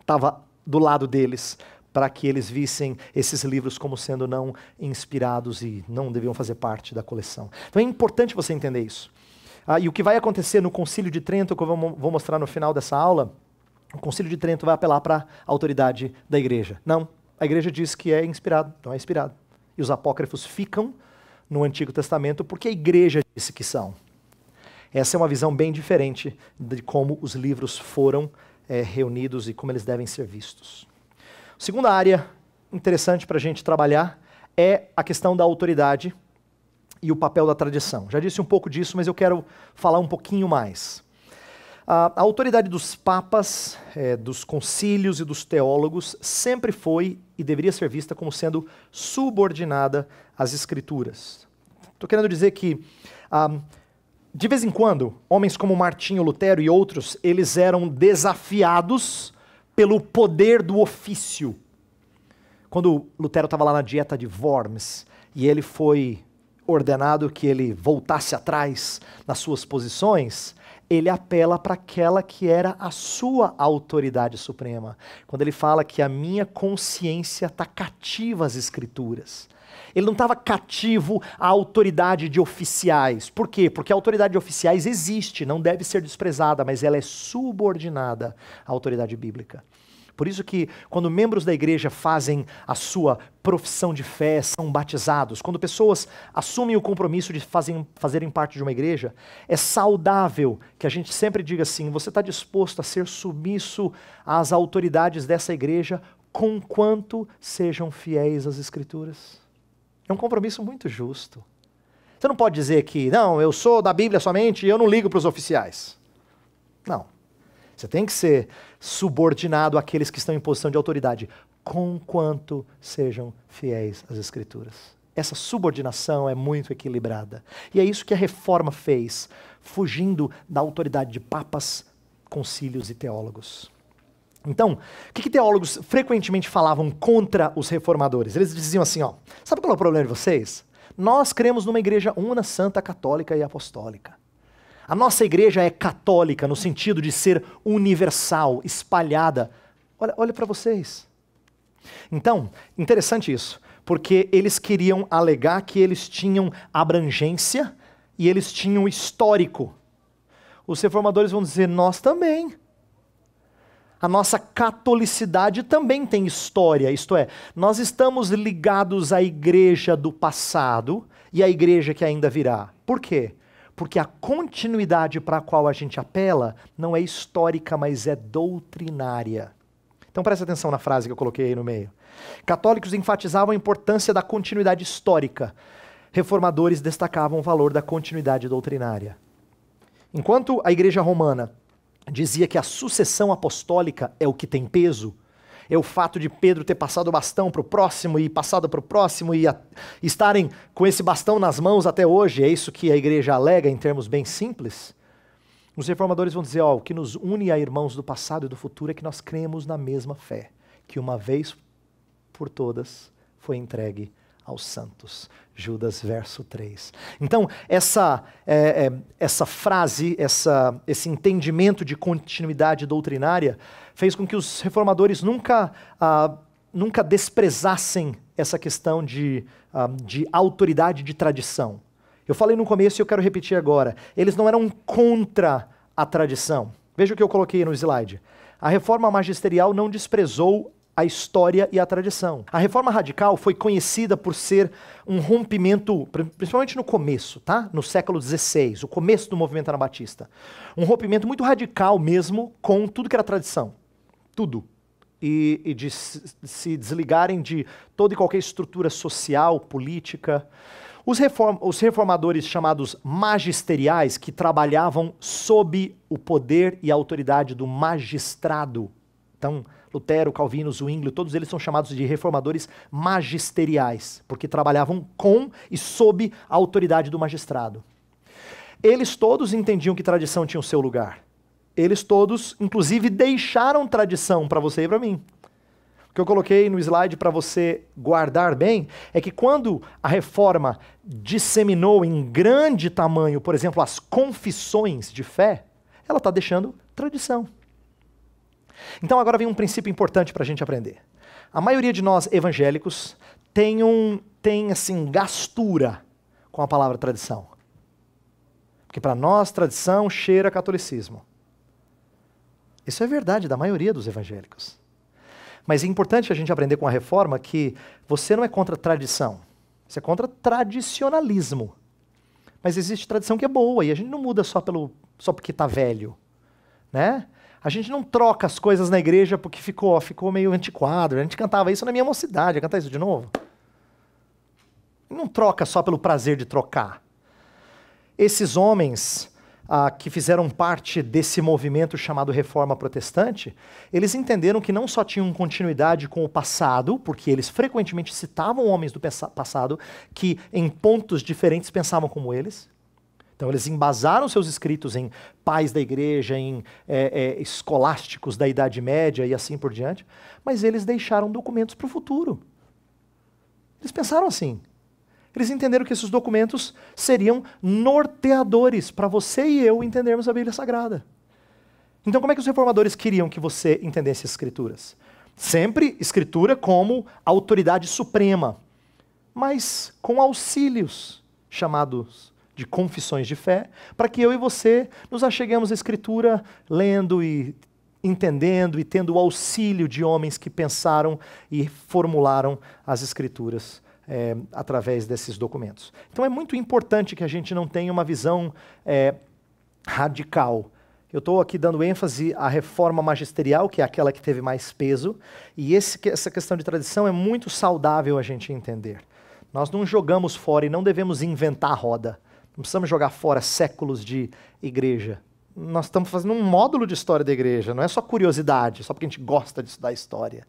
estava do lado deles para que eles vissem esses livros como sendo não inspirados e não deviam fazer parte da coleção. Então é importante você entender isso. Ah, e o que vai acontecer no Concílio de Trento, que eu vou mostrar no final dessa aula, o Concílio de Trento vai apelar para a autoridade da igreja. Não, a igreja diz que é inspirado, então é inspirado. E os apócrifos ficam no Antigo Testamento porque a igreja disse que são. Essa é uma visão bem diferente de como os livros foram é, reunidos e como eles devem ser vistos. Segunda área interessante para a gente trabalhar é a questão da autoridade e o papel da tradição. Já disse um pouco disso, mas eu quero falar um pouquinho mais. A, a autoridade dos papas, é, dos concílios e dos teólogos sempre foi e deveria ser vista como sendo subordinada às escrituras. Estou querendo dizer que, ah, de vez em quando, homens como Martinho Lutero e outros, eles eram desafiados pelo poder do ofício. Quando Lutero estava lá na dieta de Worms e ele foi ordenado que ele voltasse atrás nas suas posições, ele apela para aquela que era a sua autoridade suprema. Quando ele fala que a minha consciência está cativa às escrituras. Ele não estava cativo à autoridade de oficiais. Por quê? Porque a autoridade de oficiais existe, não deve ser desprezada, mas ela é subordinada à autoridade bíblica. Por isso que quando membros da igreja fazem a sua profissão de fé, são batizados, quando pessoas assumem o compromisso de fazem, fazerem parte de uma igreja, é saudável que a gente sempre diga assim: você está disposto a ser submisso às autoridades dessa igreja, com quanto sejam fiéis às Escrituras? É um compromisso muito justo. Você não pode dizer que, não, eu sou da Bíblia somente e eu não ligo para os oficiais. Não. Você tem que ser subordinado àqueles que estão em posição de autoridade, conquanto sejam fiéis às Escrituras. Essa subordinação é muito equilibrada. E é isso que a reforma fez, fugindo da autoridade de papas, concílios e teólogos. Então, o que, que, teólogos frequentemente falavam contra os reformadores? Eles diziam assim: ó, sabe qual é o problema de vocês? Nós cremos numa igreja una, santa, católica e apostólica. A nossa igreja é católica no sentido de ser universal, espalhada. Olha, olha para vocês. Então, interessante isso, porque eles queriam alegar que eles tinham abrangência e eles tinham histórico. Os reformadores vão dizer: nós também. A nossa catolicidade também tem história, isto é, nós estamos ligados à igreja do passado e à igreja que ainda virá. Por quê? Porque a continuidade para a qual a gente apela não é histórica, mas é doutrinária. Então presta atenção na frase que eu coloquei aí no meio. Católicos enfatizavam a importância da continuidade histórica. Reformadores destacavam o valor da continuidade doutrinária. Enquanto a Igreja Romana dizia que a sucessão apostólica é o que tem peso, é o fato de Pedro ter passado o bastão para o próximo e passado para o próximo e a, estarem com esse bastão nas mãos até hoje. É isso que a igreja alega em termos bem simples? Os reformadores vão dizer: ó, o que nos une a irmãos do passado e do futuro é que nós cremos na mesma fé, que uma vez por todas foi entregue aos santos. Judas, verso 3. Então, essa, é, é, essa frase, essa, esse entendimento de continuidade doutrinária fez com que os reformadores nunca, ah, nunca desprezassem essa questão de, ah, de autoridade de tradição. Eu falei no começo e eu quero repetir agora. Eles não eram contra a tradição. Veja o que eu coloquei no slide. A reforma magisterial não desprezou a história e a tradição. A reforma radical foi conhecida por ser um rompimento, principalmente no começo, tá? No século XVI, o começo do movimento anabatista. Um rompimento muito radical mesmo com tudo que era tradição. Tudo. E, e de se desligarem de toda e qualquer estrutura social, política. Os, reform os reformadores chamados magisteriais, que trabalhavam sob o poder e a autoridade do magistrado então, Lutero, Calvino, Zwingli, todos eles são chamados de reformadores magisteriais, porque trabalhavam com e sob a autoridade do magistrado. Eles todos entendiam que tradição tinha o seu lugar. Eles todos, inclusive, deixaram tradição para você e para mim. O que eu coloquei no slide para você guardar bem é que quando a reforma disseminou em grande tamanho, por exemplo, as confissões de fé, ela está deixando tradição. Então agora vem um princípio importante para a gente aprender. A maioria de nós evangélicos tem um tem assim gastura com a palavra tradição. Porque para nós tradição cheira catolicismo. Isso é verdade da maioria dos evangélicos. Mas é importante a gente aprender com a reforma que você não é contra tradição, você é contra tradicionalismo. Mas existe tradição que é boa e a gente não muda só pelo só porque está velho, né? A gente não troca as coisas na igreja porque ficou, ficou meio antiquado. A gente cantava isso na minha mocidade. Cantar isso de novo? Não troca só pelo prazer de trocar. Esses homens ah, que fizeram parte desse movimento chamado Reforma Protestante, eles entenderam que não só tinham continuidade com o passado, porque eles frequentemente citavam homens do passado que, em pontos diferentes, pensavam como eles então, eles embasaram seus escritos em pais da igreja, em é, é, escolásticos da Idade Média e assim por diante, mas eles deixaram documentos para o futuro. Eles pensaram assim. Eles entenderam que esses documentos seriam norteadores para você e eu entendermos a Bíblia Sagrada. Então, como é que os reformadores queriam que você entendesse as Escrituras? Sempre Escritura como autoridade suprema, mas com auxílios chamados de confissões de fé, para que eu e você nos acheguemos à Escritura lendo e entendendo e tendo o auxílio de homens que pensaram e formularam as Escrituras é, através desses documentos. Então é muito importante que a gente não tenha uma visão é, radical. Eu estou aqui dando ênfase à reforma magisterial, que é aquela que teve mais peso, e esse, essa questão de tradição é muito saudável a gente entender. Nós não jogamos fora e não devemos inventar roda. Não precisamos jogar fora séculos de igreja. Nós estamos fazendo um módulo de história da igreja, não é só curiosidade, só porque a gente gosta de estudar história.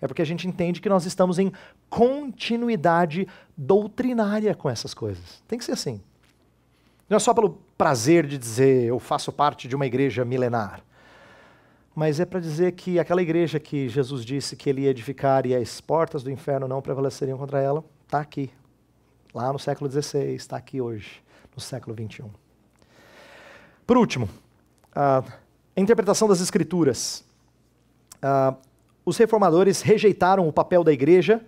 É porque a gente entende que nós estamos em continuidade doutrinária com essas coisas. Tem que ser assim. Não é só pelo prazer de dizer eu faço parte de uma igreja milenar, mas é para dizer que aquela igreja que Jesus disse que ele ia edificar e as portas do inferno não prevaleceriam contra ela, está aqui, lá no século XVI, está aqui hoje, no século XXI. Por último, a interpretação das Escrituras. os reformadores rejeitaram o papel da igreja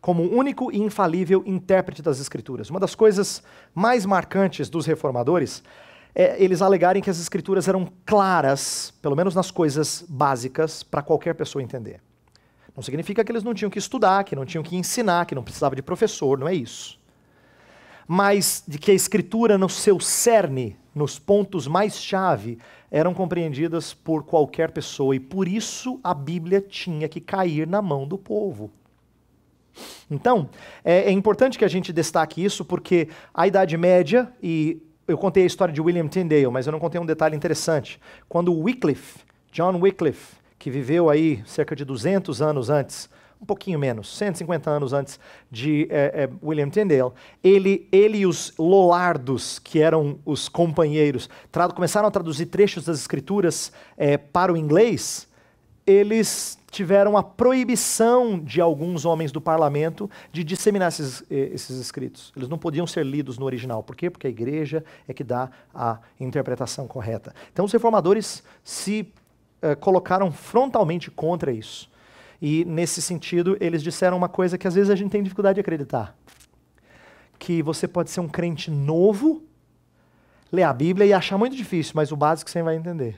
como único e infalível intérprete das Escrituras. Uma das coisas mais marcantes dos reformadores é eles alegarem que as Escrituras eram claras, pelo menos nas coisas básicas, para qualquer pessoa entender. Não significa que eles não tinham que estudar, que não tinham que ensinar, que não precisava de professor, não é isso mas de que a escritura no seu cerne, nos pontos mais chave, eram compreendidas por qualquer pessoa e por isso a Bíblia tinha que cair na mão do povo. Então, é, é importante que a gente destaque isso porque a Idade Média, e eu contei a história de William Tyndale, mas eu não contei um detalhe interessante. Quando Wycliffe, John Wycliffe, que viveu aí cerca de 200 anos antes, um pouquinho menos, 150 anos antes de é, é, William Tyndale, ele, ele e os Lollardos, que eram os companheiros, começaram a traduzir trechos das escrituras é, para o inglês, eles tiveram a proibição de alguns homens do parlamento de disseminar esses, esses escritos. Eles não podiam ser lidos no original. Por quê? Porque a igreja é que dá a interpretação correta. Então os reformadores se colocaram frontalmente contra isso. E, nesse sentido, eles disseram uma coisa que às vezes a gente tem dificuldade de acreditar: que você pode ser um crente novo, ler a Bíblia e achar muito difícil, mas o básico você vai entender.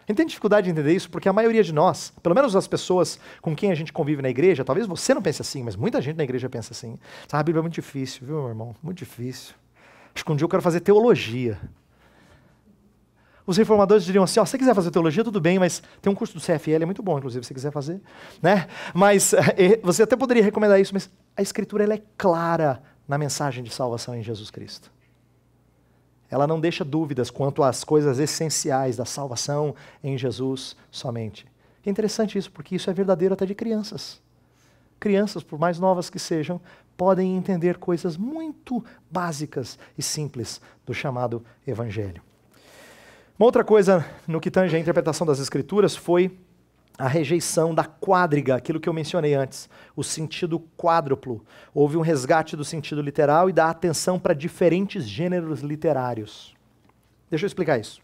A gente tem dificuldade de entender isso porque a maioria de nós, pelo menos as pessoas com quem a gente convive na igreja, talvez você não pense assim, mas muita gente na igreja pensa assim. Sabe, a Bíblia é muito difícil, viu, meu irmão? Muito difícil. Acho que um dia eu quero fazer teologia. Os reformadores diriam assim: ó, se você quiser fazer teologia, tudo bem, mas tem um curso do CFL, é muito bom, inclusive, se você quiser fazer. Né? Mas eh, eh, você até poderia recomendar isso, mas a Escritura ela é clara na mensagem de salvação em Jesus Cristo. Ela não deixa dúvidas quanto às coisas essenciais da salvação em Jesus somente. É interessante isso, porque isso é verdadeiro até de crianças. Crianças, por mais novas que sejam, podem entender coisas muito básicas e simples do chamado Evangelho. Uma outra coisa no que tange à interpretação das escrituras foi a rejeição da quadriga, aquilo que eu mencionei antes, o sentido quádruplo. Houve um resgate do sentido literal e da atenção para diferentes gêneros literários. Deixa eu explicar isso.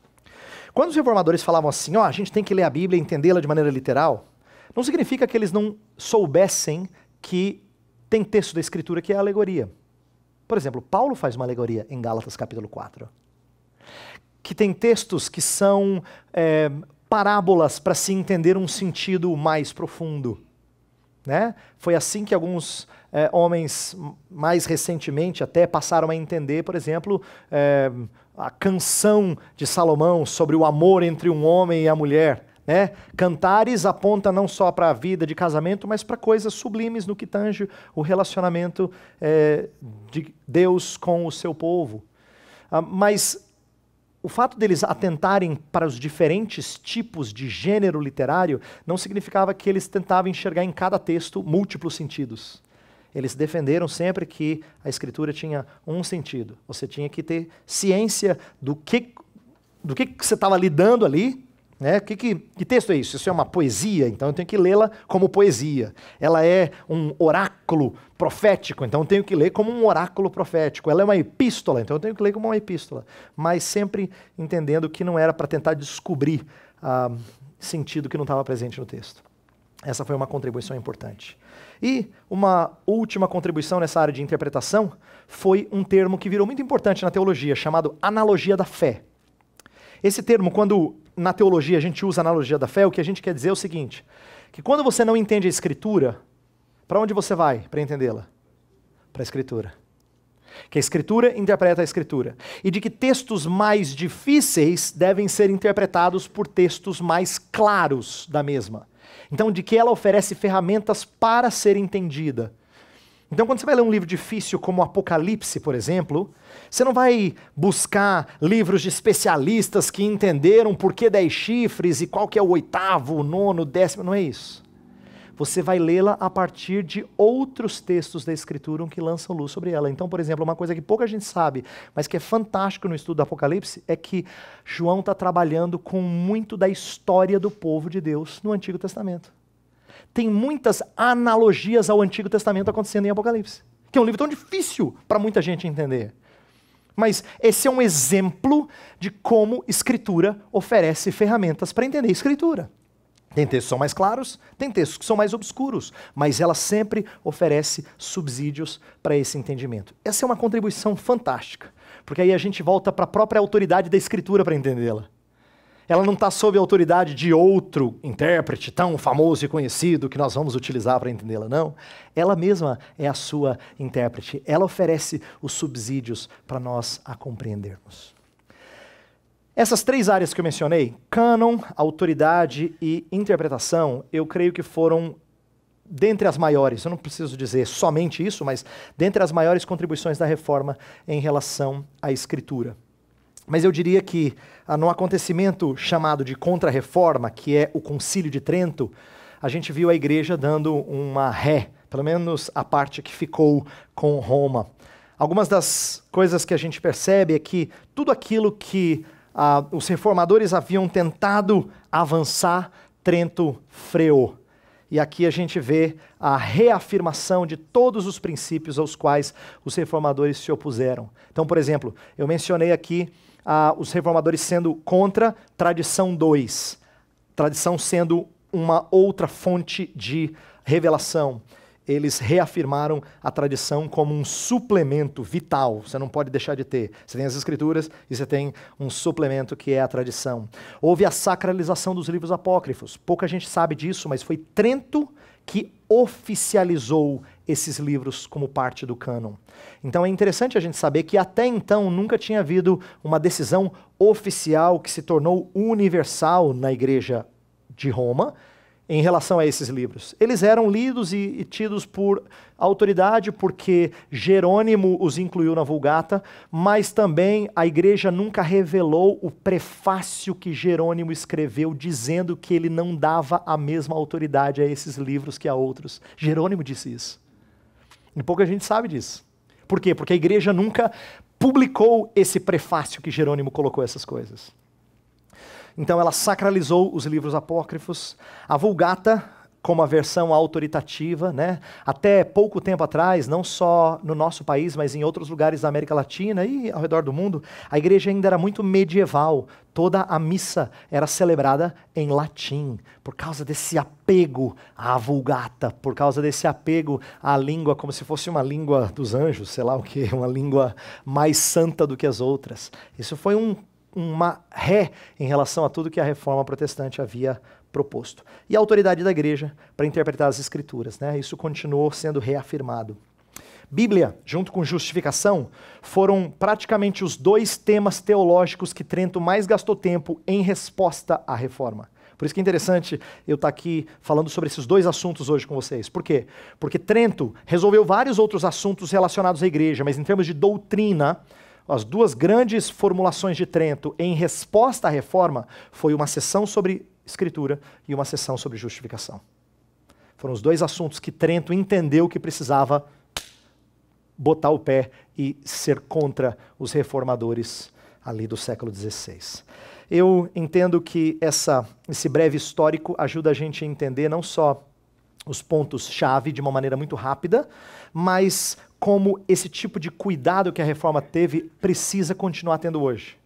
Quando os reformadores falavam assim, ó, oh, a gente tem que ler a Bíblia e entendê-la de maneira literal, não significa que eles não soubessem que tem texto da Escritura que é alegoria. Por exemplo, Paulo faz uma alegoria em Gálatas capítulo 4 que tem textos que são é, parábolas para se entender um sentido mais profundo. Né? Foi assim que alguns é, homens, mais recentemente, até passaram a entender, por exemplo, é, a canção de Salomão sobre o amor entre um homem e a mulher. Né? Cantares aponta não só para a vida de casamento, mas para coisas sublimes no que tange o relacionamento é, de Deus com o seu povo. Ah, mas o fato deles atentarem para os diferentes tipos de gênero literário não significava que eles tentavam enxergar em cada texto múltiplos sentidos. Eles defenderam sempre que a escritura tinha um sentido. Você tinha que ter ciência do que, do que, que você estava lidando ali né? Que, que, que, texto é isso? Isso é uma poesia, então eu tenho que lê-la como poesia. Ela é um oráculo profético, então eu tenho que ler como um oráculo profético. Ela é uma epístola, então eu tenho que ler como uma epístola. Mas sempre entendendo que não era para tentar descobrir ah, sentido que não estava presente no texto. Essa foi uma contribuição importante. E uma última contribuição nessa área de interpretação foi um termo que virou muito importante na teologia, chamado analogia da fé. Esse termo, quando na teologia a gente usa a analogia da fé, o que a gente quer dizer é o seguinte: que quando você não entende a Escritura, para onde você vai para entendê-la? Para a Escritura. Que a Escritura interpreta a Escritura. E de que textos mais difíceis devem ser interpretados por textos mais claros da mesma. Então, de que ela oferece ferramentas para ser entendida então, quando você vai ler um livro difícil como Apocalipse, por exemplo, você não vai buscar livros de especialistas que entenderam por que dez chifres e qual que é o oitavo, o nono, o décimo, não é isso. Você vai lê-la a partir de outros textos da Escritura que lançam luz sobre ela. Então, por exemplo, uma coisa que pouca gente sabe, mas que é fantástico no estudo do Apocalipse, é que João está trabalhando com muito da história do povo de Deus no Antigo Testamento tem muitas analogias ao Antigo Testamento acontecendo em Apocalipse, que é um livro tão difícil para muita gente entender. Mas esse é um exemplo de como Escritura oferece ferramentas para entender Escritura. Tem textos que são mais claros, tem textos que são mais obscuros, mas ela sempre oferece subsídios para esse entendimento. Essa é uma contribuição fantástica, porque aí a gente volta para a própria autoridade da Escritura para entendê-la ela não está sob a autoridade de outro intérprete tão famoso e conhecido que nós vamos utilizar para entendê-la, não. Ela mesma é a sua intérprete. Ela oferece os subsídios para nós a compreendermos. Essas três áreas que eu mencionei, canon, autoridade e interpretação, eu creio que foram dentre as maiores, eu não preciso dizer somente isso, mas dentre as maiores contribuições da reforma em relação à escritura. Mas eu diria que, ah, no acontecimento chamado de Contra-Reforma, que é o Concílio de Trento, a gente viu a igreja dando uma ré, pelo menos a parte que ficou com Roma. Algumas das coisas que a gente percebe é que tudo aquilo que ah, os reformadores haviam tentado avançar, Trento freou. E aqui a gente vê a reafirmação de todos os princípios aos quais os reformadores se opuseram. Então, por exemplo, eu mencionei aqui os reformadores sendo contra tradição 2, tradição sendo uma outra fonte de revelação. Eles reafirmaram a tradição como um suplemento vital, você não pode deixar de ter. Você tem as escrituras e você tem um suplemento que é a tradição. Houve a sacralização dos livros apócrifos. Pouca gente sabe disso, mas foi Trento que oficializou esses livros como parte do cânon. Então é interessante a gente saber que até então nunca tinha havido uma decisão oficial que se tornou universal na Igreja de Roma em relação a esses livros. Eles eram lidos e, e tidos por autoridade porque Jerônimo os incluiu na Vulgata, mas também a igreja nunca revelou o prefácio que Jerônimo escreveu dizendo que ele não dava a mesma autoridade a esses livros que a outros. Jerônimo disse isso. E pouca gente sabe disso. Por quê? Porque a igreja nunca publicou esse prefácio que Jerônimo colocou essas coisas. Então ela sacralizou os livros apócrifos. A Vulgata, como a versão autoritativa, né? Até pouco tempo atrás, não só no nosso país, mas em outros lugares da América Latina e ao redor do mundo, a igreja ainda era muito medieval. Toda a missa era celebrada em latim, por causa desse apego à vulgata, por causa desse apego à língua como se fosse uma língua dos anjos, sei lá o que, uma língua mais santa do que as outras. Isso foi um, uma ré em relação a tudo que a reforma protestante havia proposto. E a autoridade da igreja para interpretar as escrituras. Né? Isso continuou sendo reafirmado. Bíblia, junto com justificação, foram praticamente os dois temas teológicos que Trento mais gastou tempo em resposta à reforma. Por isso que é interessante eu estar aqui falando sobre esses dois assuntos hoje com vocês. Por quê? Porque Trento resolveu vários outros assuntos relacionados à igreja, mas em termos de doutrina, as duas grandes formulações de Trento em resposta à reforma foi uma sessão sobre Escritura e uma sessão sobre justificação. Foram os dois assuntos que Trento entendeu que precisava botar o pé e ser contra os reformadores ali do século XVI. Eu entendo que essa, esse breve histórico ajuda a gente a entender não só os pontos-chave de uma maneira muito rápida, mas como esse tipo de cuidado que a reforma teve precisa continuar tendo hoje.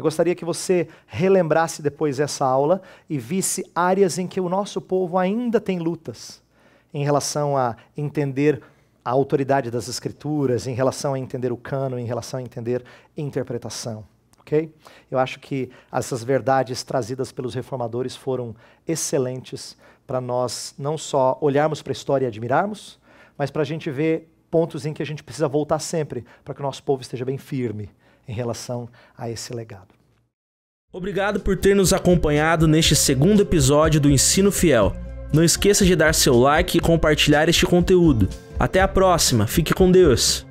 Eu gostaria que você relembrasse depois essa aula e visse áreas em que o nosso povo ainda tem lutas em relação a entender a autoridade das escrituras, em relação a entender o cano, em relação a entender interpretação. Ok? Eu acho que essas verdades trazidas pelos reformadores foram excelentes para nós não só olharmos para a história e admirarmos, mas para a gente ver pontos em que a gente precisa voltar sempre para que o nosso povo esteja bem firme em relação a esse legado. Obrigado por ter nos acompanhado neste segundo episódio do Ensino Fiel. Não esqueça de dar seu like e compartilhar este conteúdo. Até a próxima, fique com Deus!